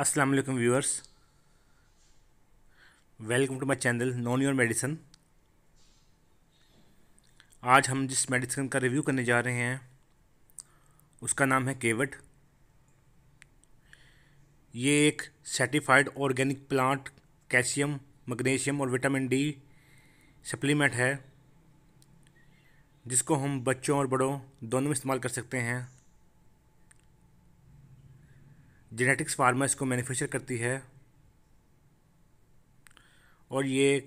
अस्सलाम वालेकुम viewers welcome to my channel know your medicine आज हम जिस मेडिसिन का रिव्यू करने जा रहे हैं उसका नाम है केवट ये एक certified organic plant calcium magnesium और विटामिन डी सप्लीमेंट है जिसको हम बच्चों और बड़ों दोनों में इस्तेमाल कर सकते हैं जेनेटिक्स फार्मा इसको मैन्युफैक्चर करती है और ये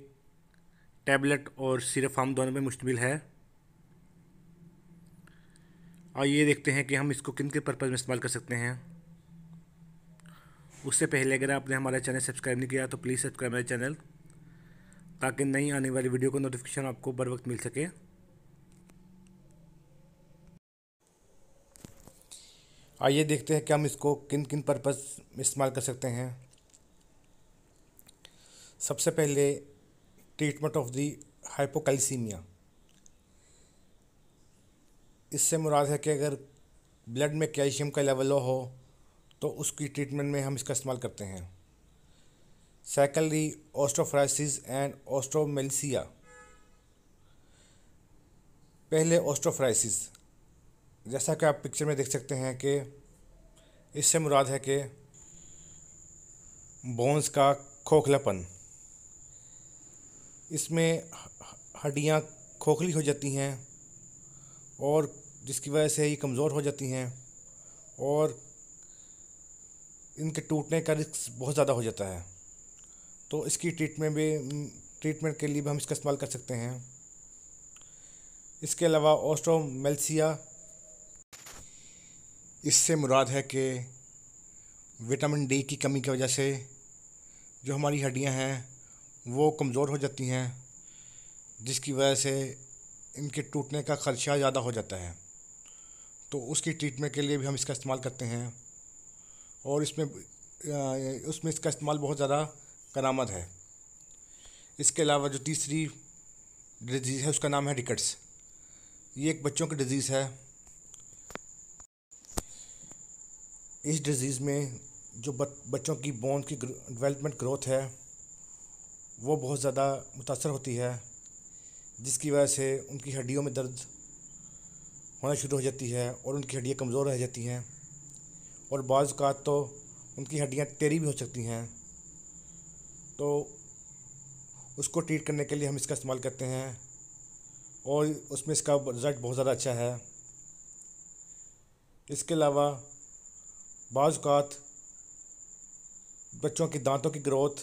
टैबलेट और सिरप फार्म दोनों में मुश्तमिल है और ये देखते हैं कि हम इसको किन के पर्पज़ में इस्तेमाल कर सकते हैं उससे पहले अगर आपने हमारा चैनल सब्सक्राइब नहीं किया तो प्लीज़ सब्सक्राइब मेरे चैनल ताकि नई आने वाली वीडियो का नोटिफिकेशन आपको बर वक्त मिल सके आइए देखते हैं कि हम इसको किन किन पर्पज़ में इस्तेमाल कर सकते हैं सबसे पहले ट्रीटमेंट ऑफ दी हाइपोकैल्सीमिया इससे मुराद है कि अगर ब्लड में कैल्शियम का लेवल हो तो उसकी ट्रीटमेंट में हम इसका इस्तेमाल करते हैं सैकलरी ऑस्ट्रोफ्राइसिस एंड ऑस्ट्रोमेलसिया पहले ऑस्ट्रोफ्राइसिस जैसा कि आप पिक्चर में देख सकते हैं कि इससे मुराद है कि बोन्स का खोखलापन इसमें हड्डियाँ खोखली हो जाती हैं और जिसकी वजह से ये कमज़ोर हो जाती हैं और इनके टूटने का रिस्क बहुत ज़्यादा हो जाता है तो इसकी ट्रीटमेंट भी ट्रीटमेंट के लिए भी हम इसका इस्तेमाल कर सकते हैं इसके अलावा ऑस्ट्रोमेल्सिया इससे मुराद है कि विटामिन डी की कमी की वजह से जो हमारी हड्डियां हैं वो कमज़ोर हो जाती हैं जिसकी वजह से इनके टूटने का ख़र्चा ज़्यादा हो जाता है तो उसकी ट्रीटमेंट के लिए भी हम इसका इस्तेमाल करते हैं और इसमें उसमें इसका इस्तेमाल बहुत ज़्यादा करामद है इसके अलावा जो तीसरी डिजीज़ है उसका नाम है रिकट्स ये एक बच्चों की डिज़ीज़ है इस डिज़ीज़ में जो बच्चों की बोन की डेवलपमेंट ग्रोथ है वो बहुत ज़्यादा मुतासर होती है जिसकी वजह से उनकी हड्डियों में दर्द होना शुरू हो जाती है और उनकी हड्डियाँ कमज़ोर रह जाती हैं और बाज़ात तो उनकी हड्डियाँ टेरी भी हो सकती हैं तो उसको ट्रीट करने के लिए हम इसका इस्तेमाल करते हैं और उसमें इसका रिज़ल्ट बहुत ज़्यादा अच्छा है इसके अलावा बाज़ात बच्चों के दांतों की ग्रोथ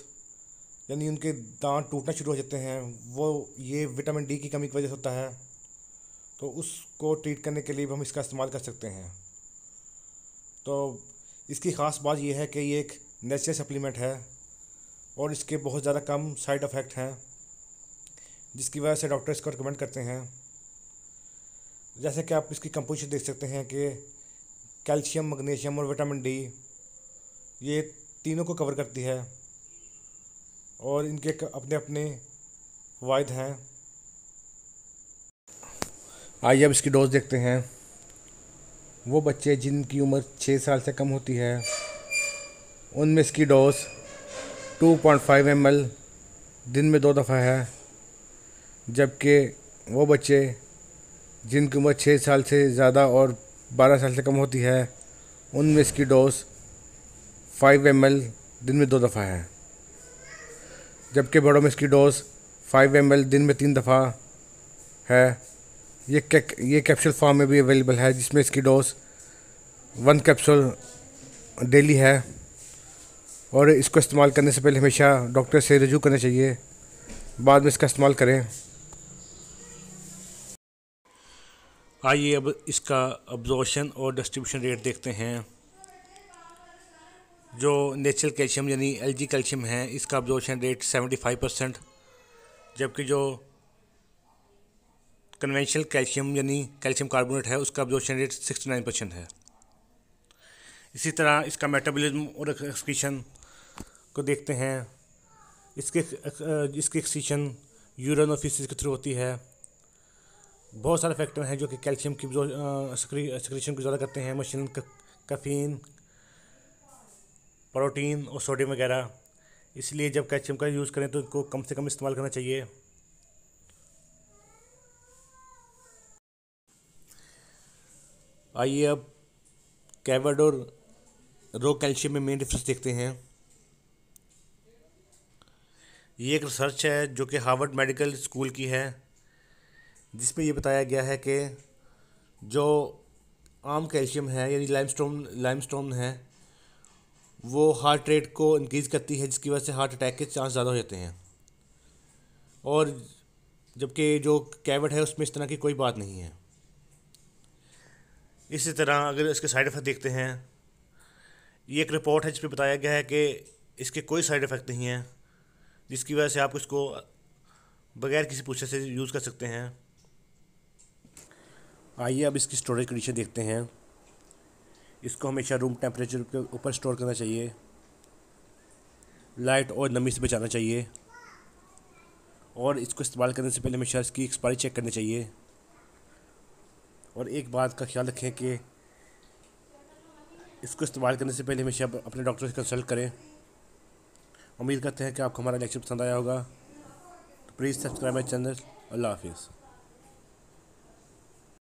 यानी उनके दांत टूटना शुरू हो जाते हैं वो ये विटामिन डी की कमी की वजह से होता है तो उसको ट्रीट करने के लिए भी हम इसका इस्तेमाल कर सकते हैं तो इसकी ख़ास बात यह है कि ये एक नेचुरल सप्लीमेंट है और इसके बहुत ज़्यादा कम साइड इफ़ेक्ट हैं जिसकी वजह से डॉक्टर इसको रिकमेंड करते हैं जैसे कि आप इसकी कंपोजिशन देख सकते हैं कि कैल्शियम मैग्नीशियम और विटामिन डी ये तीनों को कवर करती है और इनके अपने अपने वायद हैं आइए अब इसकी डोज देखते हैं वो बच्चे जिनकी उम्र छः साल से कम होती है उनमें इसकी डोज 2.5 पॉइंट दिन में दो दफ़ा है जबकि वो बच्चे जिनकी उम्र छः साल से ज़्यादा और बारह साल से कम होती है उनमें इसकी डोज फाइव एम दिन में दो दफ़ा है जबकि बड़ों में इसकी डोज फाइव एम दिन में तीन दफ़ा है ये कैक ये कैप्सूल फॉर्म में भी अवेलेबल है जिसमें इसकी डोज वन कैप्सूल डेली है और इसको इस्तेमाल करने से पहले हमेशा डॉक्टर से रजू करना चाहिए बाद में इसका इस्तेमाल करें आइए अब इसका ऑब्जॉर्शन और डिस्ट्रीब्यूशन रेट देखते हैं जो नेचुरल कैल्शियम यानी एलजी कैल्शियम है इसका ऑब्जॉर्शन रेट 75 परसेंट जबकि जो कन्वेंशनल कैल्शियम यानी कैल्शियम कार्बोनेट है उसका ऑब्जॉर्शन रेट 69 परसेंट है इसी तरह इसका मेटाबॉलिज्म और एक्सक्रीशन को देखते हैं इसके इसकी एक्सक्रीशन यूरन और फीसिस के थ्रू होती है बहुत सारे फैक्टर हैं जो कि कैल्शियम की सक्रीशन को ज़्यादा करते हैं मशीन कफ़ीन प्रोटीन और सोडियम वगैरह इसलिए जब कैल्शियम का यूज़ करें तो इनको कम से कम इस्तेमाल करना चाहिए आइए अब कैवर्ड और रो कैल्शियम में मेन डिफरेंस देखते हैं ये एक रिसर्च है जो कि हार्वर्ड मेडिकल स्कूल की है जिसमें ये बताया गया है कि जो आम कैल्शियम है यानी लाइमस्टोन लाइमस्टोन है वो हार्ट रेट को इंक्रीज़ करती है जिसकी वजह से हार्ट अटैक के चांस ज़्यादा हो जाते हैं और जबकि जो कैवट है उसमें इस तरह की कोई बात नहीं है इसी तरह अगर इसके साइड इफ़ेक्ट देखते हैं ये एक रिपोर्ट है जिस पर बताया गया है कि इसके कोई साइड इफ़ेक्ट नहीं है जिसकी वजह से आप इसको बगैर किसी पूछे से यूज़ कर सकते हैं आइए अब इसकी स्टोरेज कंडीशन देखते हैं इसको हमेशा रूम टेम्परेचर के ऊपर स्टोर करना चाहिए लाइट और नमी से बचाना चाहिए और इसको इस्तेमाल करने से पहले हमेशा इसकी एक्सपायरी चेक करनी चाहिए और एक बात का ख्याल रखें कि इसको इस्तेमाल करने से पहले हमेशा अपने डॉक्टर से कंसल्ट करें उम्मीद करते हैं कि आपको हमारा लेक्चर पसंद आया होगा तो प्लीज़ सब्सक्राइब माई चैनल अल्लाह हाफिज़